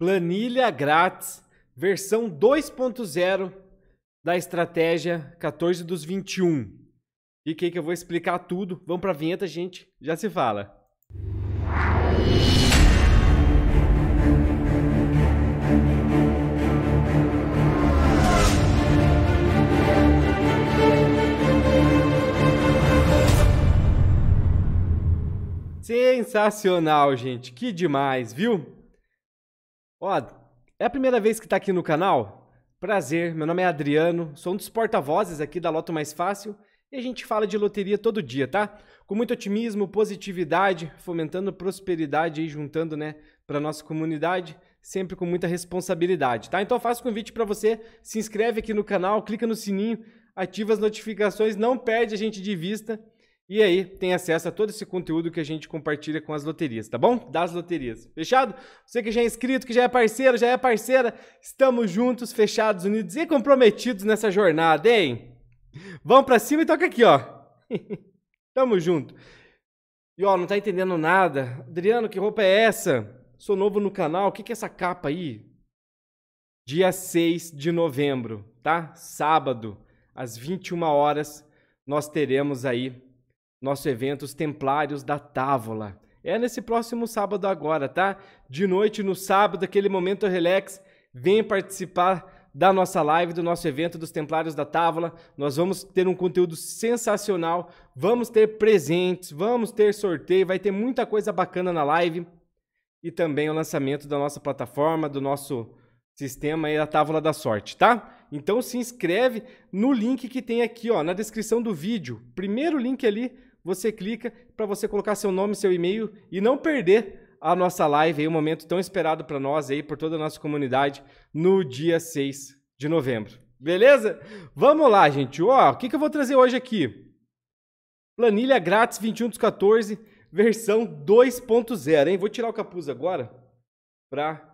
Planilha grátis, versão 2.0 da estratégia 14 dos 21. E que que eu vou explicar tudo. Vamos para a vinheta, gente. Já se fala. Sensacional, gente. Que demais, viu? Ó, é a primeira vez que está aqui no canal? Prazer, meu nome é Adriano, sou um dos porta-vozes aqui da Loto Mais Fácil e a gente fala de loteria todo dia, tá? Com muito otimismo, positividade, fomentando prosperidade e juntando, né, para nossa comunidade, sempre com muita responsabilidade, tá? Então eu faço convite para você, se inscreve aqui no canal, clica no sininho, ativa as notificações, não perde a gente de vista. E aí tem acesso a todo esse conteúdo que a gente compartilha com as loterias, tá bom? Das loterias. Fechado? Você que já é inscrito, que já é parceiro, já é parceira, estamos juntos, fechados, unidos e comprometidos nessa jornada, hein? Vamos para cima e toca aqui, ó. Tamo junto. E ó, não tá entendendo nada. Adriano, que roupa é essa? Sou novo no canal, o que, que é essa capa aí? Dia 6 de novembro, tá? Sábado, às 21 horas, nós teremos aí nosso evento Os Templários da Távola. É nesse próximo sábado agora, tá? De noite no sábado, aquele momento relax, vem participar da nossa live, do nosso evento dos Templários da Távola. Nós vamos ter um conteúdo sensacional, vamos ter presentes, vamos ter sorteio, vai ter muita coisa bacana na live e também o lançamento da nossa plataforma, do nosso sistema aí, a Távola da Sorte, tá? Então se inscreve no link que tem aqui, ó, na descrição do vídeo. Primeiro link ali você clica para você colocar seu nome, seu e-mail e não perder a nossa live, aí, um momento tão esperado para nós aí, por toda a nossa comunidade, no dia 6 de novembro. Beleza? Vamos lá, gente. Ó, o que, que eu vou trazer hoje aqui? Planilha grátis 21 dos 14, versão 2.0, hein? Vou tirar o capuz agora para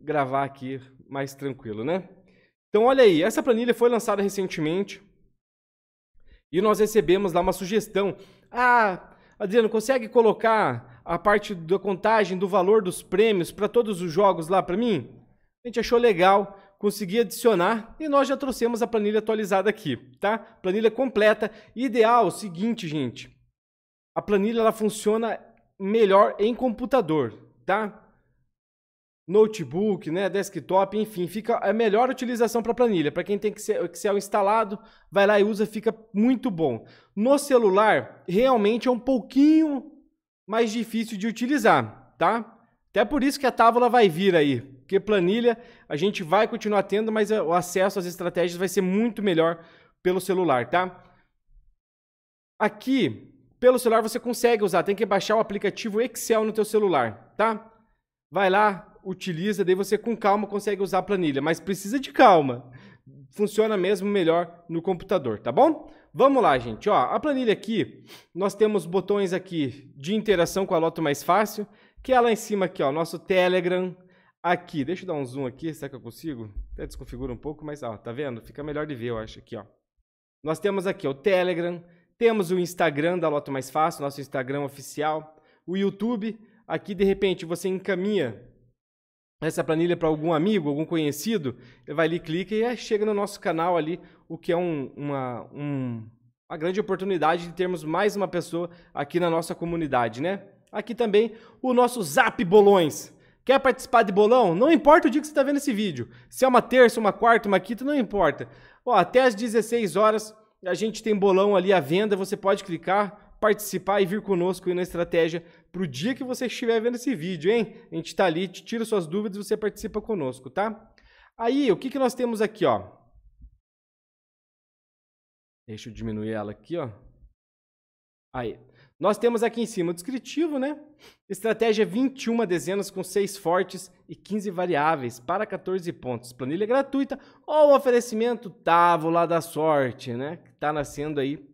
gravar aqui mais tranquilo, né? Então, olha aí, essa planilha foi lançada recentemente, e nós recebemos lá uma sugestão. Ah, Adriano, consegue colocar a parte da contagem do valor dos prêmios para todos os jogos lá para mim? A gente achou legal, consegui adicionar e nós já trouxemos a planilha atualizada aqui, tá? Planilha completa. Ideal, o seguinte, gente. A planilha ela funciona melhor em computador, tá? notebook, né, desktop, enfim, fica a melhor utilização para planilha. Para quem tem Excel instalado, vai lá e usa, fica muito bom. No celular, realmente é um pouquinho mais difícil de utilizar, tá? Até por isso que a tábua vai vir aí, porque planilha a gente vai continuar tendo, mas o acesso às estratégias vai ser muito melhor pelo celular, tá? Aqui, pelo celular você consegue usar, tem que baixar o aplicativo Excel no teu celular, tá? Vai lá, utiliza, daí você com calma consegue usar a planilha, mas precisa de calma. Funciona mesmo melhor no computador, tá bom? Vamos lá, gente. Ó, a planilha aqui, nós temos botões aqui de interação com a Loto Mais Fácil, que é lá em cima aqui, ó, nosso Telegram. Aqui, deixa eu dar um zoom aqui, será que eu consigo? Até desconfigura um pouco, mas ó, tá vendo? Fica melhor de ver, eu acho, aqui, ó. Nós temos aqui o Telegram, temos o Instagram da Loto Mais Fácil, nosso Instagram oficial, o YouTube. Aqui, de repente, você encaminha essa planilha para algum amigo, algum conhecido, ele vai ali, clica e chega no nosso canal ali, o que é um, uma, um, uma grande oportunidade de termos mais uma pessoa aqui na nossa comunidade, né? Aqui também o nosso Zap Bolões. Quer participar de bolão? Não importa o dia que você está vendo esse vídeo. Se é uma terça, uma quarta, uma quinta, não importa. Ó, até às 16 horas a gente tem bolão ali à venda, você pode clicar, participar e vir conosco aí na estratégia para o dia que você estiver vendo esse vídeo, hein? A gente está ali, te tira suas dúvidas e você participa conosco, tá? Aí, o que, que nós temos aqui, ó? Deixa eu diminuir ela aqui, ó. Aí. Nós temos aqui em cima o descritivo, né? Estratégia 21 dezenas com 6 fortes e 15 variáveis para 14 pontos. Planilha gratuita ou oferecimento távola da sorte, né? Que tá nascendo aí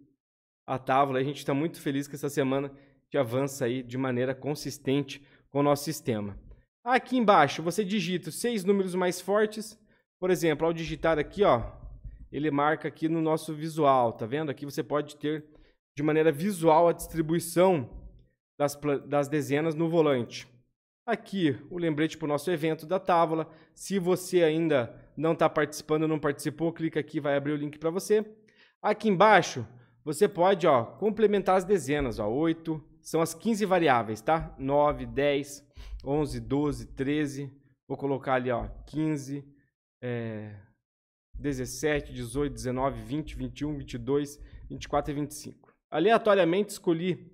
a Távola. A gente está muito feliz que essa semana que avança aí de maneira consistente com o nosso sistema. Aqui embaixo você digita os seis números mais fortes. Por exemplo, ao digitar aqui, ó, ele marca aqui no nosso visual, tá vendo? Aqui você pode ter de maneira visual a distribuição das, das dezenas no volante. Aqui o lembrete para o nosso evento da tábua. Se você ainda não está participando, não participou, clica aqui, vai abrir o link para você. Aqui embaixo você pode ó, complementar as dezenas, ó, 8, são as 15 variáveis, tá? 9, 10, 11, 12, 13, vou colocar ali ó, 15, é, 17, 18, 19, 20, 21, 22, 24 e 25. Aleatoriamente escolhi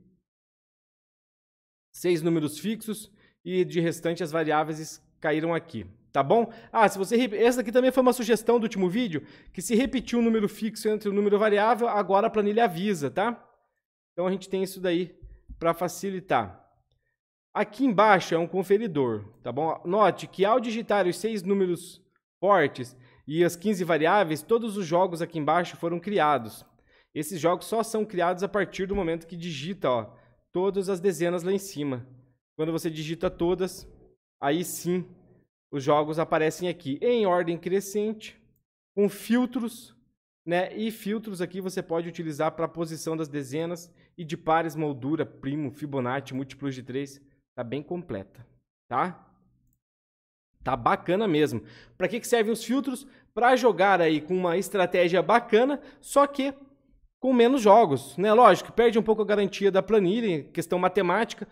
seis números fixos e de restante as variáveis caíram aqui tá bom? Ah, se você essa aqui também foi uma sugestão do último vídeo, que se repetir um número fixo entre o um número variável, agora a planilha avisa, tá? Então a gente tem isso daí para facilitar. Aqui embaixo é um conferidor, tá bom? Note que ao digitar os seis números fortes e as 15 variáveis, todos os jogos aqui embaixo foram criados. Esses jogos só são criados a partir do momento que digita, ó, todas as dezenas lá em cima. Quando você digita todas, aí sim os jogos aparecem aqui em ordem crescente, com filtros, né? E filtros aqui você pode utilizar para a posição das dezenas e de pares, moldura, primo, Fibonacci, múltiplos de 3. Tá bem completa, tá? Tá bacana mesmo. Para que, que servem os filtros? Para jogar aí com uma estratégia bacana, só que com menos jogos, né? Lógico, perde um pouco a garantia da planilha, questão matemática,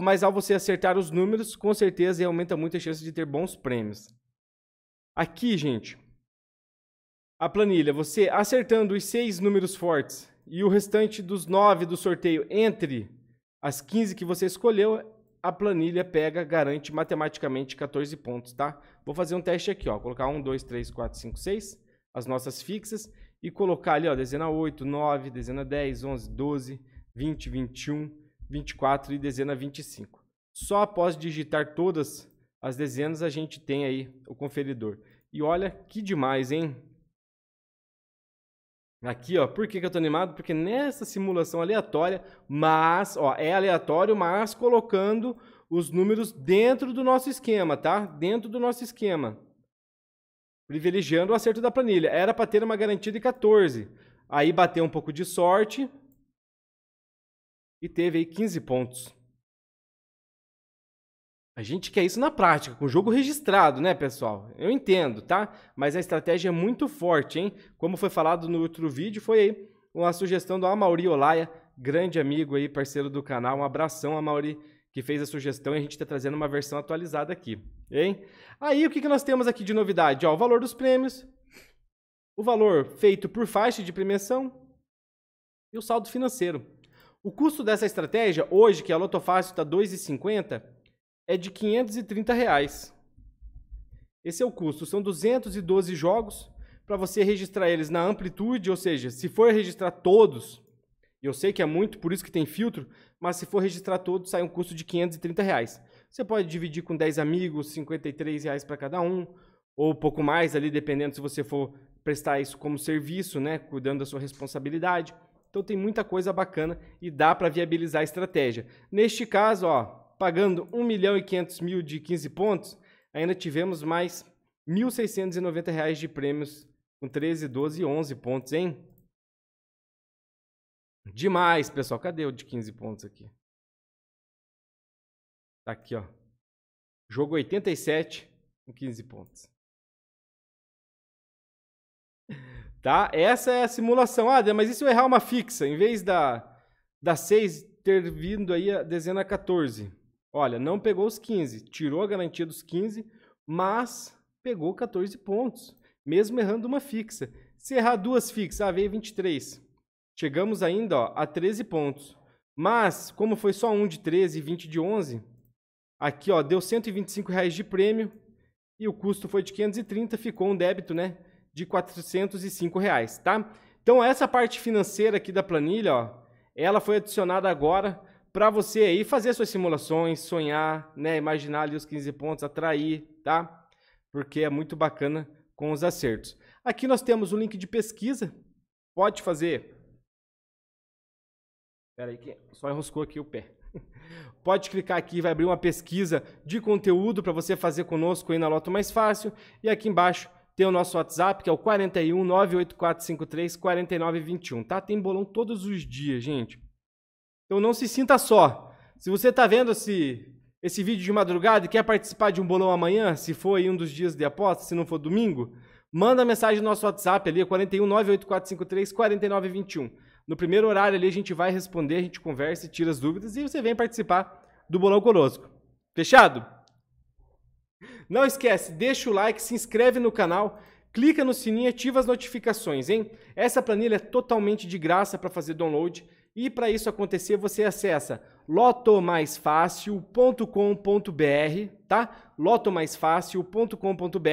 mas ao você acertar os números, com certeza aumenta muito a chance de ter bons prêmios. Aqui, gente, a planilha, você acertando os seis números fortes e o restante dos nove do sorteio entre as 15 que você escolheu, a planilha pega, garante matematicamente 14 pontos, tá? Vou fazer um teste aqui, ó. Colocar 1, 2, 3, 4, 5, 6, as nossas fixas, e colocar ali, ó, dezena 8, 9, dezena 10, 11, 12, 20, 21, 24 e dezena 25. Só após digitar todas as dezenas a gente tem aí o conferidor. E olha que demais, hein? Aqui, ó, por que, que eu tô animado? Porque nessa simulação aleatória, mas, ó, é aleatório, mas colocando os números dentro do nosso esquema, tá? Dentro do nosso esquema. Privilegiando o acerto da planilha. Era para ter uma garantia de 14. Aí bateu um pouco de sorte, e teve aí 15 pontos. A gente quer isso na prática, com o jogo registrado, né, pessoal? Eu entendo, tá? Mas a estratégia é muito forte, hein? Como foi falado no outro vídeo, foi aí uma sugestão do Amauri Olaia, grande amigo aí, parceiro do canal. Um abração, Amauri, que fez a sugestão e a gente está trazendo uma versão atualizada aqui, hein? Aí, o que, que nós temos aqui de novidade? Ó, o valor dos prêmios, o valor feito por faixa de premiação e o saldo financeiro. O custo dessa estratégia, hoje, que a Lotofácil está 2,50, é de 530 reais. Esse é o custo. São 212 jogos para você registrar eles na amplitude, ou seja, se for registrar todos, eu sei que é muito, por isso que tem filtro, mas se for registrar todos, sai um custo de 530 reais. Você pode dividir com 10 amigos, R$ reais para cada um, ou pouco mais ali, dependendo se você for prestar isso como serviço, né, cuidando da sua responsabilidade. Então tem muita coisa bacana e dá para viabilizar a estratégia. Neste caso, ó, pagando 1 milhão e 500 mil de 15 pontos, ainda tivemos mais R$ 1.690 de prêmios com 13, 12 e 11 pontos, hein? Demais, pessoal. Cadê o de 15 pontos aqui? Tá aqui, ó. Jogo 87 com 15 pontos. Tá? Essa é a simulação. Ah, mas e se eu errar uma fixa? Em vez da, da 6 ter vindo aí a dezena 14. Olha, não pegou os 15. Tirou a garantia dos 15, mas pegou 14 pontos. Mesmo errando uma fixa. Se errar duas fixas, ah, veio 23. Chegamos ainda ó, a 13 pontos. Mas, como foi só 1 de 13 e 20 de 11, aqui ó, deu 125 reais de prêmio e o custo foi de 530, ficou um débito, né? de 405 reais, tá? Então essa parte financeira aqui da planilha, ó, ela foi adicionada agora para você aí fazer suas simulações, sonhar, né, imaginar ali os 15 pontos, atrair, tá? Porque é muito bacana com os acertos. Aqui nós temos o link de pesquisa. Pode fazer. Espera aí que só enroscou aqui o pé. Pode clicar aqui, vai abrir uma pesquisa de conteúdo para você fazer conosco aí na Loto Mais Fácil. E aqui embaixo tem o nosso WhatsApp, que é o 41 98453 4921, tá? Tem bolão todos os dias, gente. Então não se sinta só. Se você tá vendo esse, esse vídeo de madrugada e quer participar de um bolão amanhã, se for em um dos dias de aposta, se não for domingo, manda mensagem no nosso WhatsApp ali, 41 98453 4921. No primeiro horário ali a gente vai responder, a gente conversa e tira as dúvidas e você vem participar do bolão conosco. Fechado? Não esquece, deixa o like, se inscreve no canal, clica no sininho e ativa as notificações, hein? Essa planilha é totalmente de graça para fazer download e para isso acontecer você acessa lotomaisfacil.com.br, tá? lotomaisfacil.com.br,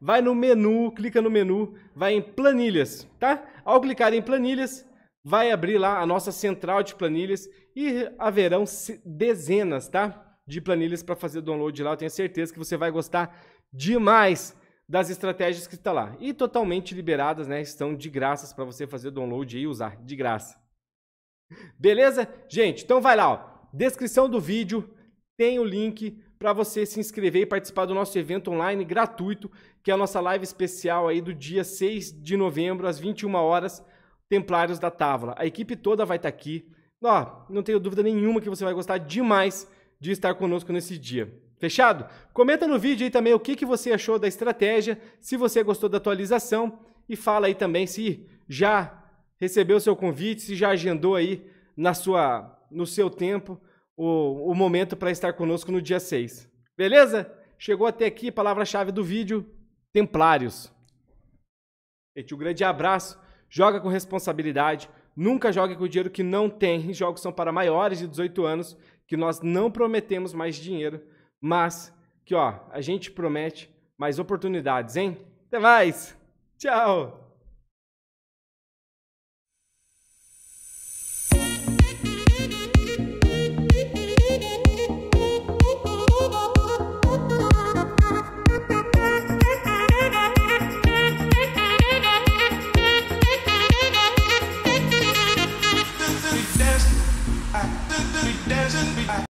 vai no menu, clica no menu, vai em planilhas, tá? Ao clicar em planilhas, vai abrir lá a nossa central de planilhas e haverão dezenas, tá? de planilhas para fazer download lá. Eu tenho certeza que você vai gostar demais das estratégias que está lá. E totalmente liberadas, né? Estão de graças para você fazer download e usar de graça. Beleza? Gente, então vai lá, ó. Descrição do vídeo tem o link para você se inscrever e participar do nosso evento online gratuito, que é a nossa live especial aí do dia 6 de novembro às 21 horas, Templários da Távola. A equipe toda vai estar tá aqui. Ó, não tenho dúvida nenhuma que você vai gostar demais de estar conosco nesse dia. Fechado? Comenta no vídeo aí também o que, que você achou da estratégia, se você gostou da atualização e fala aí também se já recebeu o seu convite, se já agendou aí na sua, no seu tempo o, o momento para estar conosco no dia 6. Beleza? Chegou até aqui, palavra-chave do vídeo, Templários. Gente, um grande abraço, joga com responsabilidade, nunca jogue com dinheiro que não tem, jogos são para maiores de 18 anos que nós não prometemos mais dinheiro, mas que ó, a gente promete mais oportunidades, hein? Até mais. Tchau. legend.